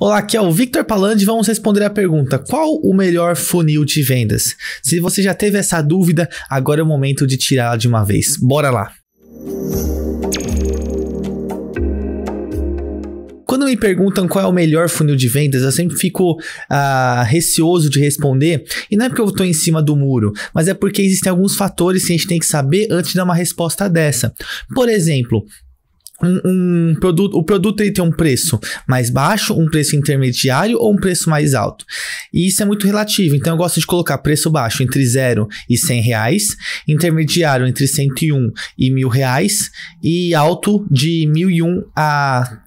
Olá, aqui é o Victor Palandi e vamos responder a pergunta: qual o melhor funil de vendas? Se você já teve essa dúvida, agora é o momento de tirá-la de uma vez. Bora lá! Quando me perguntam qual é o melhor funil de vendas, eu sempre fico ah, receoso de responder. E não é porque eu estou em cima do muro, mas é porque existem alguns fatores que a gente tem que saber antes de dar uma resposta dessa. Por exemplo, um, um, produto, o produto ele tem um preço mais baixo, um preço intermediário ou um preço mais alto. E isso é muito relativo. Então eu gosto de colocar preço baixo entre 0 e 100 reais, intermediário entre 101 e mil reais e alto de 1001 a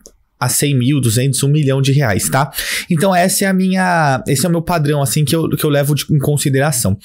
a 100 mil, 200, 1 milhão de reais, tá? Então essa é a minha, esse é o meu padrão assim que eu, que eu levo de, em consideração.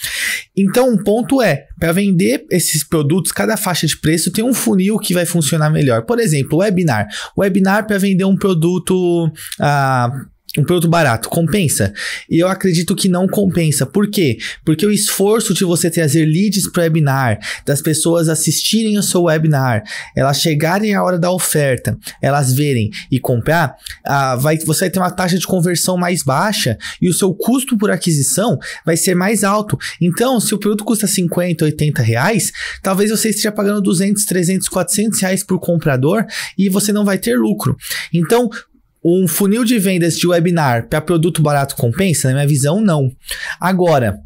Então um ponto é, para vender esses produtos, cada faixa de preço tem um funil que vai funcionar melhor. Por exemplo, webinar. Webinar para vender um produto ah, um produto barato compensa? E eu acredito que não compensa. Por quê? Porque o esforço de você trazer leads para o webinar, das pessoas assistirem o seu webinar, elas chegarem à hora da oferta, elas verem e comprar, ah, vai, você vai ter uma taxa de conversão mais baixa e o seu custo por aquisição vai ser mais alto. Então, se o produto custa 50, 80 reais, talvez você esteja pagando 200, 300, 400 reais por comprador e você não vai ter lucro. Então, um funil de vendas de webinar para produto barato compensa? Na minha visão, não. Agora,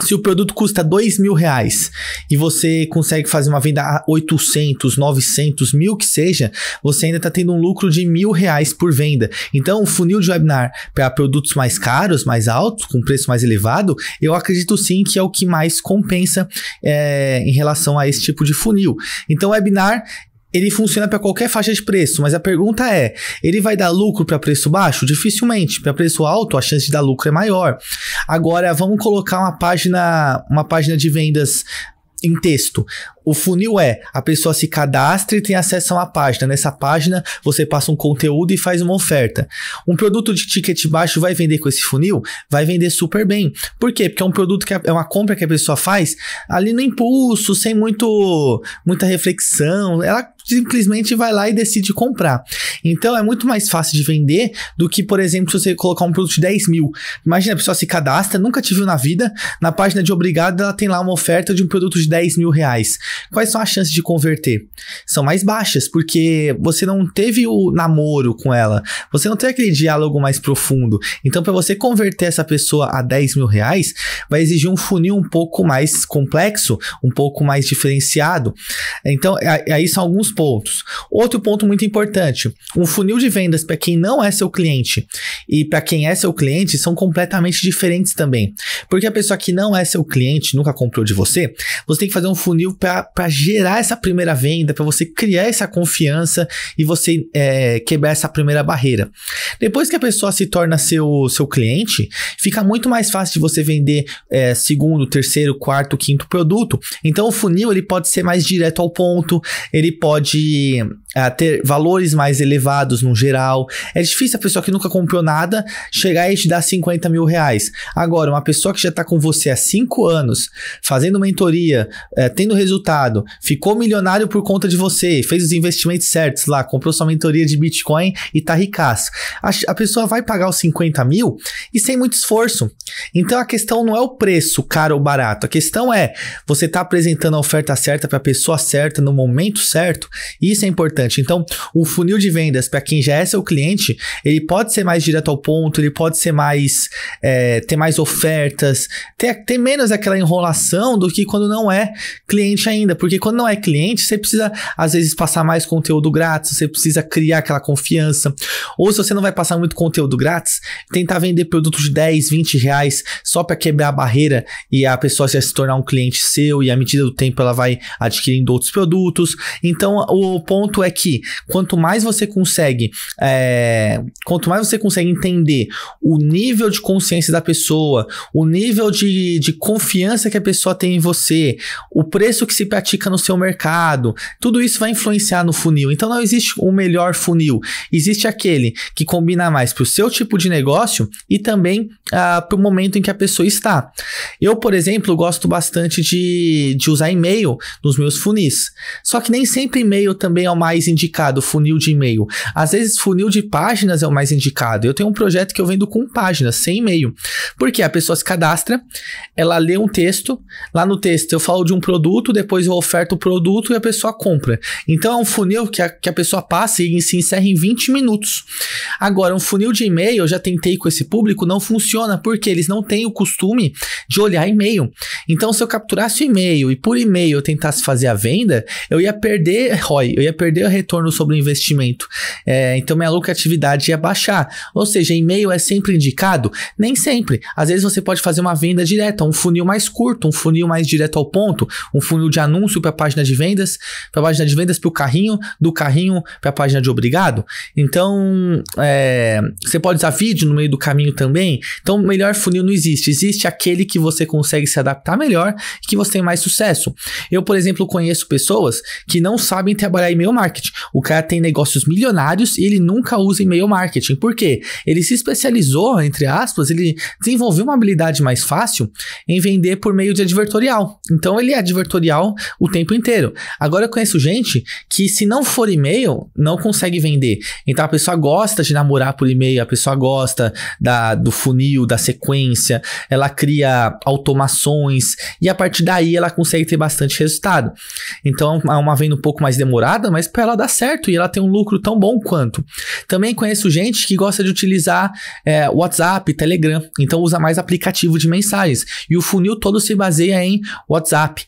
se o produto custa dois mil reais e você consegue fazer uma venda a 800, 900, mil que seja, você ainda está tendo um lucro de mil reais por venda. Então, o funil de webinar para produtos mais caros, mais altos, com preço mais elevado, eu acredito sim que é o que mais compensa é, em relação a esse tipo de funil. Então, webinar ele funciona para qualquer faixa de preço, mas a pergunta é: ele vai dar lucro para preço baixo? Dificilmente. Para preço alto, a chance de dar lucro é maior. Agora, vamos colocar uma página, uma página de vendas em texto. O funil é a pessoa se cadastra e tem acesso a uma página. Nessa página, você passa um conteúdo e faz uma oferta. Um produto de ticket baixo vai vender com esse funil? Vai vender super bem. Por quê? Porque é um produto que é, é uma compra que a pessoa faz ali no impulso, sem muito muita reflexão. Ela simplesmente vai lá e decide comprar. Então é muito mais fácil de vender do que, por exemplo, se você colocar um produto de 10 mil. Imagina a pessoa se cadastra, nunca te viu na vida, na página de obrigado ela tem lá uma oferta de um produto de 10 mil reais. Quais são as chances de converter? São mais baixas, porque você não teve o namoro com ela, você não teve aquele diálogo mais profundo. Então, para você converter essa pessoa a 10 mil reais, vai exigir um funil um pouco mais complexo, um pouco mais diferenciado. Então, é, é, aí são alguns pontos. Outro ponto muito importante: o funil de vendas para quem não é seu cliente e para quem é seu cliente são completamente diferentes também. Porque a pessoa que não é seu cliente, nunca comprou de você, você tem que fazer um funil para gerar essa primeira venda, para você criar essa confiança e você é, quebrar essa primeira barreira. Depois que a pessoa se torna seu, seu cliente, fica muito mais fácil de você vender é, segundo, terceiro, quarto, quinto produto. Então o funil ele pode ser mais direto ao ponto, ele pode de é, ter valores mais elevados no geral. É difícil a pessoa que nunca comprou nada chegar e te dar 50 mil reais. Agora, uma pessoa que já está com você há 5 anos, fazendo mentoria, é, tendo resultado, ficou milionário por conta de você, fez os investimentos certos lá, comprou sua mentoria de Bitcoin e tá ricaço. A, a pessoa vai pagar os 50 mil e sem muito esforço. Então a questão não é o preço caro ou barato, a questão é você está apresentando a oferta certa para a pessoa certa no momento certo. Isso é importante. Então, o funil de vendas, para quem já é seu cliente, ele pode ser mais direto ao ponto, ele pode ser mais. É, ter mais ofertas, ter, ter menos aquela enrolação do que quando não é cliente ainda. Porque quando não é cliente, você precisa, às vezes, passar mais conteúdo grátis, você precisa criar aquela confiança. Ou se você não vai passar muito conteúdo grátis, tentar vender produtos de 10, 20 reais só para quebrar a barreira e a pessoa já se tornar um cliente seu e à medida do tempo ela vai adquirindo outros produtos. Então o ponto é que quanto mais você consegue, é, quanto mais você consegue entender o nível de consciência da pessoa, o nível de, de confiança que a pessoa tem em você, o preço que se pratica no seu mercado, tudo isso vai influenciar no funil. Então não existe o melhor funil, existe aquele que combina mais para o seu tipo de negócio e também ah, para o momento em que a pessoa está. Eu, por exemplo, gosto bastante de, de usar e-mail nos meus funis. Só que nem sempre e-mail também é o mais indicado, funil de e-mail. Às vezes, funil de páginas é o mais indicado. Eu tenho um projeto que eu vendo com páginas, sem e-mail. Porque a pessoa se cadastra, ela lê um texto, lá no texto eu falo de um produto, depois eu oferto o produto e a pessoa compra. Então é um funil que a, que a pessoa passa e se encerra em 20 minutos. Agora, um funil de e-mail, eu já tentei com esse público, não funciona, porque eles não têm o costume de olhar e-mail. Então, se eu capturasse o e-mail e por e-mail eu tentasse fazer a venda, eu ia perder ROI, eu ia perder o retorno sobre o investimento. É, então, minha lucratividade ia baixar. Ou seja, e-mail é sempre indicado? Nem sempre. Às vezes você pode fazer uma venda direta, um funil mais curto, um funil mais direto ao ponto, um funil de anúncio para a página de vendas, para a página de vendas para o carrinho, do carrinho para a página de obrigado. Então, é, você pode usar vídeo no meio do caminho também. Então, o melhor funil não existe. Existe aquele que você consegue se adaptar melhor e que você tem mais sucesso. Eu, por exemplo, conheço pessoas que não sabem trabalhar e-mail marketing. O cara tem negócios milionários e ele nunca usa e-mail marketing. Por quê? Ele se especializou, entre aspas, ele desenvolveu uma habilidade mais fácil em vender por meio de advertorial. Então, ele é advertorial o tempo inteiro. Agora, eu conheço gente que, se não for e-mail, não consegue vender. Então, a pessoa gosta de namorar por e-mail, a pessoa gosta da, do funil, da sequência, ela cria automações e a partir daí ela consegue ter bastante resultado. Então é uma venda um pouco mais demorada, mas para ela dar certo e ela tem um lucro tão bom quanto. Também conheço gente que gosta de utilizar é, WhatsApp, Telegram, então usa mais aplicativo de mensagens e o funil todo se baseia em WhatsApp.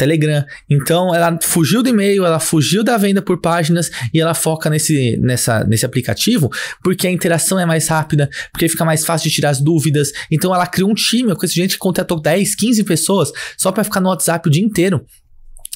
Telegram. Então ela fugiu do e-mail, ela fugiu da venda por páginas e ela foca nesse, nessa, nesse aplicativo porque a interação é mais rápida, porque fica mais fácil de tirar as dúvidas. Então ela criou um time, com esse gente que contratou 10, 15 pessoas só para ficar no WhatsApp o dia inteiro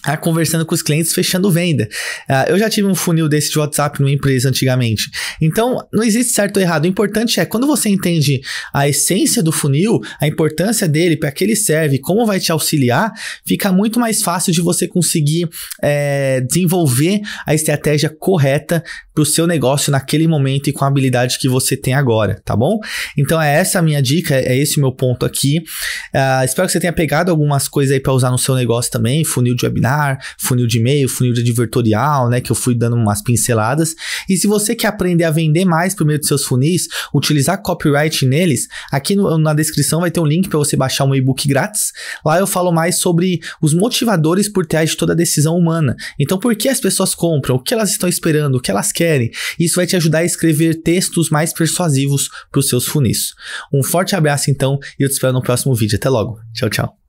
ah, conversando com os clientes, fechando venda. Ah, eu já tive um funil desse de WhatsApp numa empresa antigamente. Então, não existe certo ou errado. O importante é, quando você entende a essência do funil, a importância dele, para que ele serve, como vai te auxiliar, fica muito mais fácil de você conseguir é, desenvolver a estratégia correta para o seu negócio naquele momento e com a habilidade que você tem agora, tá bom? Então, é essa a minha dica, é esse o meu ponto aqui. Uh, espero que você tenha pegado algumas coisas aí para usar no seu negócio também, funil de webinar, funil de e-mail, funil de advertorial, né? Que eu fui dando umas pinceladas. E se você quer aprender a vender mais por meio dos seus funis, utilizar copyright neles, aqui no, na descrição vai ter um link para você baixar um e-book grátis. Lá eu falo mais sobre os motivadores por trás de toda a decisão humana. Então, por que as pessoas compram? O que elas estão esperando? O que elas querem? Isso vai te ajudar a escrever textos mais persuasivos para os seus funis. Um forte abraço então e eu te espero no próximo vídeo. Até logo. Tchau, tchau.